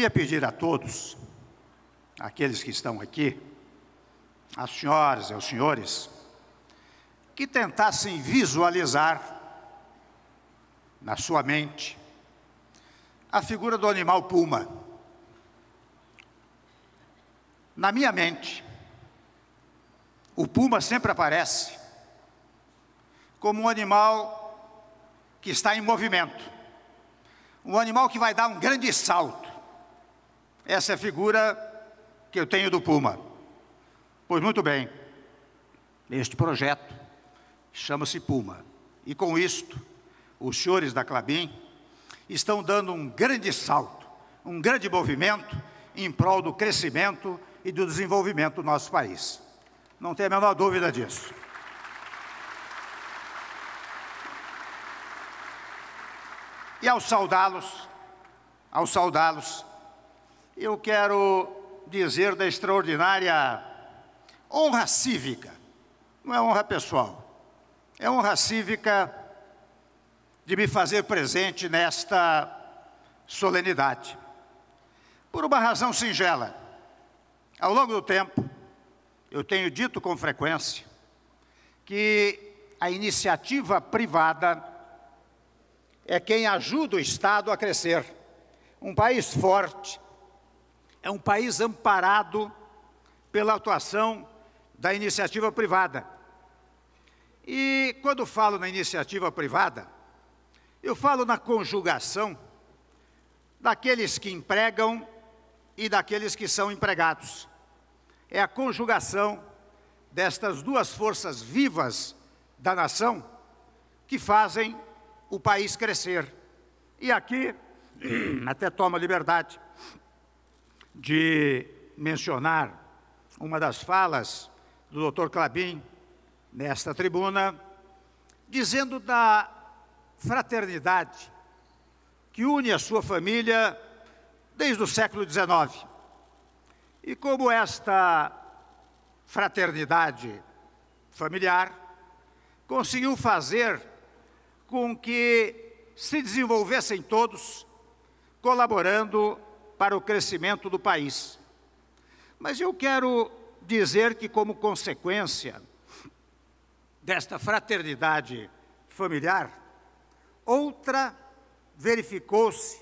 Queria pedir a todos, aqueles que estão aqui, as senhoras e os senhores, que tentassem visualizar na sua mente a figura do animal puma. Na minha mente, o puma sempre aparece como um animal que está em movimento, um animal que vai dar um grande salto, essa é a figura que eu tenho do Puma. Pois muito bem, este projeto chama-se Puma. E com isto, os senhores da Clabin estão dando um grande salto, um grande movimento em prol do crescimento e do desenvolvimento do nosso país. Não tem a menor dúvida disso. E ao saudá-los, ao saudá-los, eu quero dizer da extraordinária honra cívica, não é honra pessoal, é honra cívica de me fazer presente nesta solenidade. Por uma razão singela. Ao longo do tempo, eu tenho dito com frequência que a iniciativa privada é quem ajuda o Estado a crescer. Um país forte, é um país amparado pela atuação da iniciativa privada. E quando falo na iniciativa privada, eu falo na conjugação daqueles que empregam e daqueles que são empregados. É a conjugação destas duas forças vivas da nação que fazem o país crescer. E aqui até toma liberdade de mencionar uma das falas do Dr. Clabin nesta tribuna, dizendo da fraternidade que une a sua família desde o século XIX. E como esta fraternidade familiar conseguiu fazer com que se desenvolvessem todos, colaborando para o crescimento do país. Mas eu quero dizer que, como consequência desta fraternidade familiar, outra verificou-se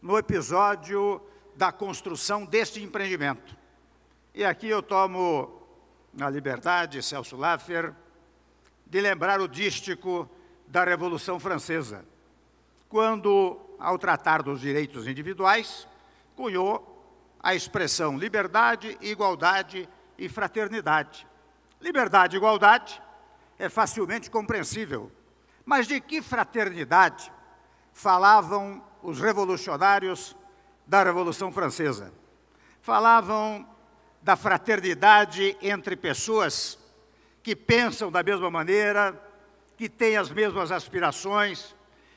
no episódio da construção deste empreendimento. E aqui eu tomo a liberdade, Celso Laffer, de lembrar o dístico da Revolução Francesa, quando, ao tratar dos direitos individuais, cunhou a expressão liberdade, igualdade e fraternidade. Liberdade e igualdade é facilmente compreensível, mas de que fraternidade falavam os revolucionários da Revolução Francesa? Falavam da fraternidade entre pessoas que pensam da mesma maneira, que têm as mesmas aspirações,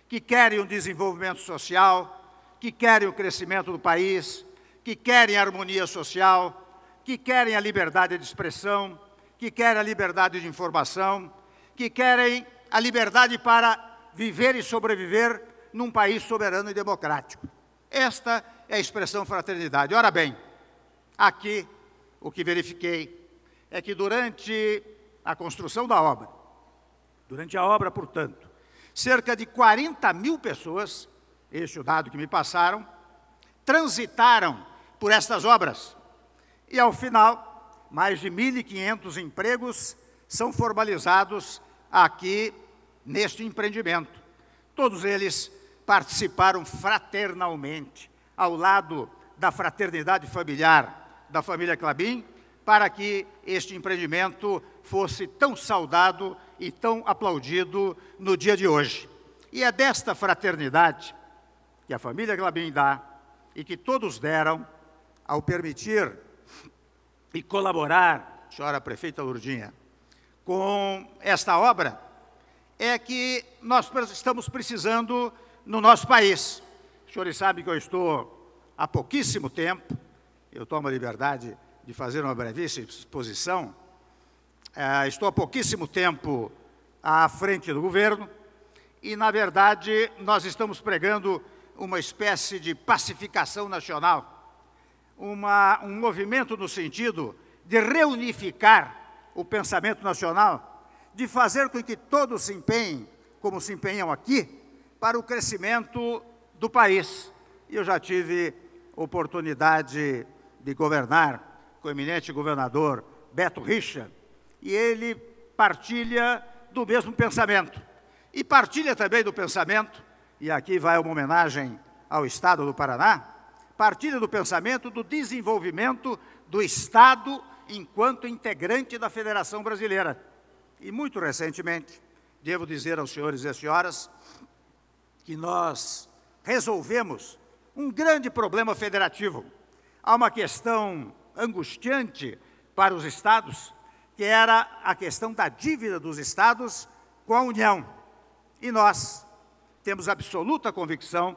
que querem um desenvolvimento social, que querem o crescimento do país, que querem a harmonia social, que querem a liberdade de expressão, que querem a liberdade de informação, que querem a liberdade para viver e sobreviver num país soberano e democrático. Esta é a expressão fraternidade. Ora bem, aqui o que verifiquei é que durante a construção da obra, durante a obra, portanto, cerca de 40 mil pessoas este o dado que me passaram, transitaram por estas obras. E ao final, mais de 1.500 empregos são formalizados aqui neste empreendimento. Todos eles participaram fraternalmente, ao lado da fraternidade familiar da família Clabin, para que este empreendimento fosse tão saudado e tão aplaudido no dia de hoje. E é desta fraternidade que a família Glabim dá e que todos deram ao permitir e colaborar, senhora prefeita Lourdinha, com esta obra, é que nós estamos precisando no nosso país. Os senhores sabem que eu estou há pouquíssimo tempo, eu tomo a liberdade de fazer uma brevíssima exposição, é, estou há pouquíssimo tempo à frente do governo, e, na verdade, nós estamos pregando uma espécie de pacificação nacional, uma, um movimento no sentido de reunificar o pensamento nacional, de fazer com que todos se empenhem, como se empenham aqui, para o crescimento do país. E eu já tive oportunidade de governar com o eminente governador Beto Richa, e ele partilha do mesmo pensamento. E partilha também do pensamento e aqui vai uma homenagem ao Estado do Paraná, partindo do pensamento do desenvolvimento do Estado enquanto integrante da Federação Brasileira. E muito recentemente, devo dizer aos senhores e senhoras que nós resolvemos um grande problema federativo. Há uma questão angustiante para os estados, que era a questão da dívida dos estados com a União. E nós, temos absoluta convicção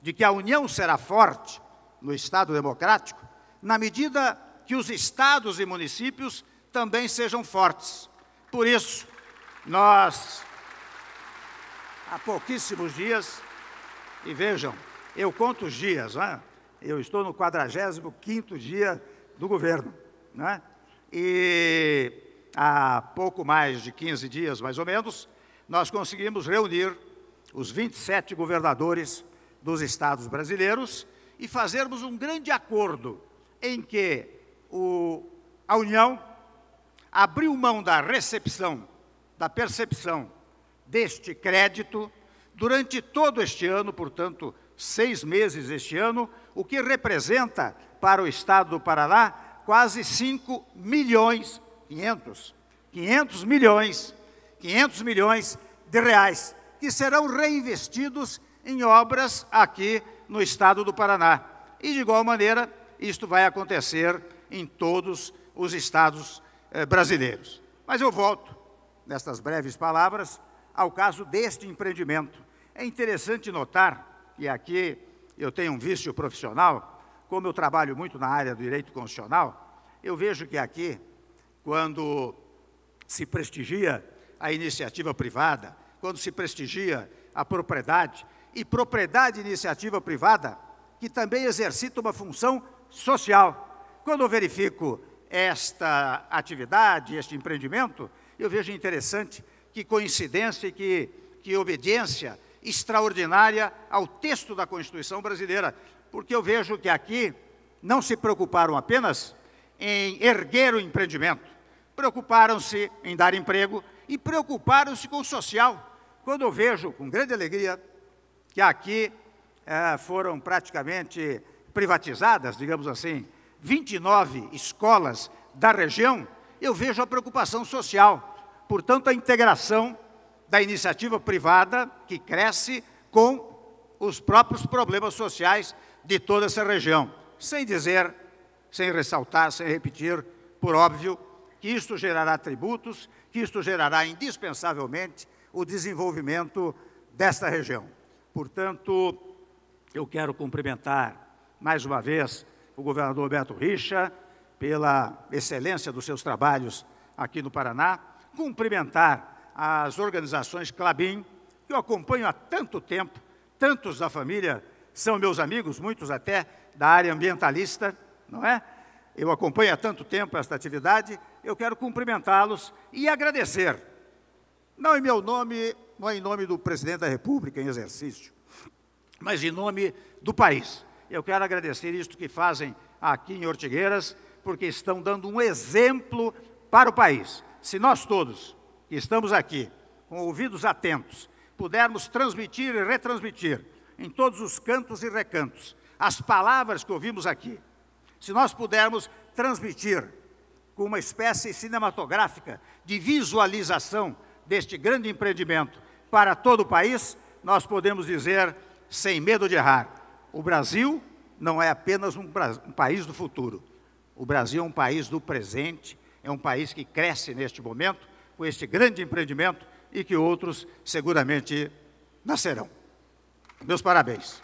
de que a União será forte no Estado democrático na medida que os estados e municípios também sejam fortes. Por isso, nós, há pouquíssimos dias, e vejam, eu conto os dias, né? eu estou no 45º dia do governo, né? e há pouco mais de 15 dias, mais ou menos, nós conseguimos reunir os 27 governadores dos estados brasileiros e fazermos um grande acordo em que o, a União abriu mão da recepção, da percepção deste crédito durante todo este ano, portanto, seis meses este ano, o que representa para o Estado do Paraná quase 5 milhões, 500, 500 milhões, 500 milhões de reais que serão reinvestidos em obras aqui no estado do Paraná. E, de igual maneira, isto vai acontecer em todos os estados eh, brasileiros. Mas eu volto, nestas breves palavras, ao caso deste empreendimento. É interessante notar, e aqui eu tenho um vício profissional, como eu trabalho muito na área do direito constitucional, eu vejo que aqui, quando se prestigia a iniciativa privada, quando se prestigia a propriedade, e propriedade de iniciativa privada, que também exercita uma função social. Quando eu verifico esta atividade, este empreendimento, eu vejo interessante que coincidência e que, que obediência extraordinária ao texto da Constituição brasileira, porque eu vejo que aqui não se preocuparam apenas em erguer o empreendimento, preocuparam-se em dar emprego e preocuparam-se com o social. Quando eu vejo com grande alegria que aqui eh, foram praticamente privatizadas, digamos assim, 29 escolas da região, eu vejo a preocupação social, portanto, a integração da iniciativa privada que cresce com os próprios problemas sociais de toda essa região. Sem dizer, sem ressaltar, sem repetir, por óbvio, que isto gerará tributos, que isto gerará indispensavelmente o desenvolvimento desta região. Portanto, eu quero cumprimentar mais uma vez o governador Roberto Richa pela excelência dos seus trabalhos aqui no Paraná, cumprimentar as organizações Clabin, que eu acompanho há tanto tempo, tantos da família são meus amigos, muitos até da área ambientalista, não é? Eu acompanho há tanto tempo esta atividade, eu quero cumprimentá-los e agradecer não em meu nome, não em nome do presidente da República em exercício, mas em nome do país. Eu quero agradecer isto que fazem aqui em Ortigueiras, porque estão dando um exemplo para o país. Se nós todos que estamos aqui, com ouvidos atentos, pudermos transmitir e retransmitir em todos os cantos e recantos as palavras que ouvimos aqui, se nós pudermos transmitir com uma espécie cinematográfica de visualização deste grande empreendimento para todo o país, nós podemos dizer, sem medo de errar, o Brasil não é apenas um, um país do futuro. O Brasil é um país do presente, é um país que cresce neste momento com este grande empreendimento e que outros seguramente nascerão. Meus parabéns.